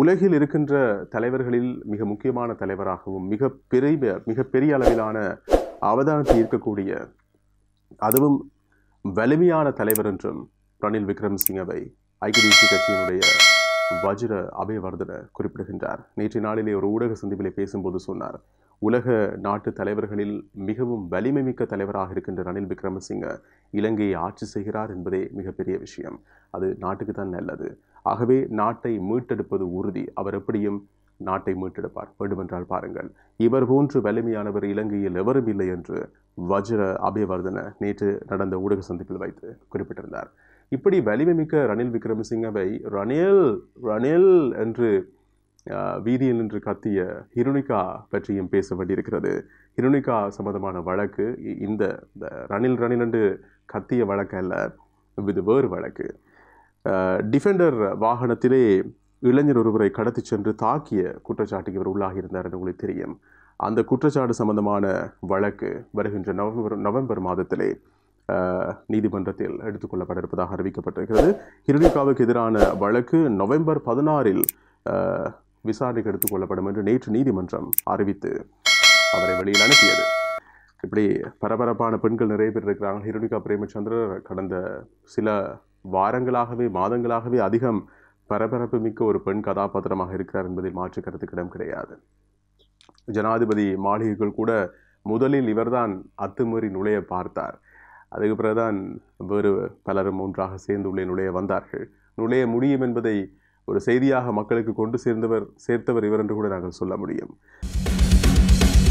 உலகில் இருக்கின்ற தலைவர்களில் மிக முக்கியமான தலைவராகவும் மிக பெரிய மிக பெரிய அளவிலான அவதானத்தை ஈர்க்கக்கூடிய அதுவும் வலிமையான தலைவர் என்றும் ரணில் விக்ரம்சிங்கவை ஐக்கிய தேசிய கட்சியினுடைய வஜ்ர அபயவர்தன குறிப்பிடுகின்றார் நேற்று நாளிலே ஒரு ஊடக சந்திப்பிலே பேசும்போது சொன்னார் உலக நாட்டு தலைவர்களில் மிகவும் வலிமை மிக்க தலைவராக இருக்கின்ற ரணில் விக்ரமசிங்க இலங்கையை ஆட்சி செய்கிறார் என்பதே மிகப்பெரிய விஷயம் அது நாட்டுக்கு தான் நல்லது ஆகவே நாட்டை மீட்டெடுப்பது உறுதி அவர் எப்படியும் நாட்டை மீட்டெடுப்பார் வேண்டுமென்றால் பாருங்கள் இவர் போன்று வலிமையானவர் இலங்கையில் எவரும் இல்லை என்று வஜ்ர அபயவர்தன நேற்று நடந்த ஊடக சந்திப்பில் வைத்து குறிப்பிட்டிருந்தார் இப்படி மிக்க ரணில் விக்ரமசிங்கவை ரணில் ரணில் என்று வீதியில் நின்று கத்திய ஹிருணிகா பற்றியும் பேச வேண்டியிருக்கிறது ஹிருணிகா சம்பந்தமான வழக்கு இந்த ரணில் ரணில் என்று கத்திய வழக்கு அல்ல இது வேறு வழக்கு டிஃபெண்டர் வாகனத்திலே இளைஞர் ஒருவரை கடத்தி சென்று தாக்கிய குற்றச்சாட்டுக்கு இவர் உள்ளாகியிருந்தார் என்று உங்களுக்கு தெரியும் அந்த குற்றச்சாட்டு சம்பந்தமான வழக்கு வருகின்ற நவம்பர் நவம்பர் மாதத்திலே நீதிமன்றத்தில் எடுத்துக்கொள்ளப்பட இருப்பதாக அறிவிக்கப்பட்டிருக்கிறது ஹிருணிகாவுக்கு எதிரான வழக்கு நவம்பர் பதினாறில் விசாரணைக்கு எடுத்துக்கொள்ளப்படும் என்று நேற்று நீதிமன்றம் அறிவித்து அவரை வெளியில் அனுப்பியது இப்படி பரபரப்பான பெண்கள் நிறைய பேர் இருக்கிறாங்க ஹிருணிகா பிரேமச்சந்திரர் கடந்த சில வாரங்களாகவே மாதங்களாகவே அதிகம் பரபரப்பு மிக்க ஒரு பெண் கதாபாத்திரமாக இருக்கிறார் என்பதில் மாற்று கருத்துக்கிடம் கிடையாது ஜனாதிபதி மாளிகைகள் கூட முதலில் இவர்தான் அத்துமீறி நுழைய பார்த்தார் அதுக்கு பிறகுதான் வேறு பலரும் ஒன்றாக சேர்ந்து உள்ளே நுழைய வந்தார்கள் நுழைய முடியும் என்பதை ஒரு செய்தியாக மக்களுக்கு கொண்டு சேர்ந்தவர் சேர்த்தவர் இவர் என்று கூட நாங்கள் சொல்ல முடியும்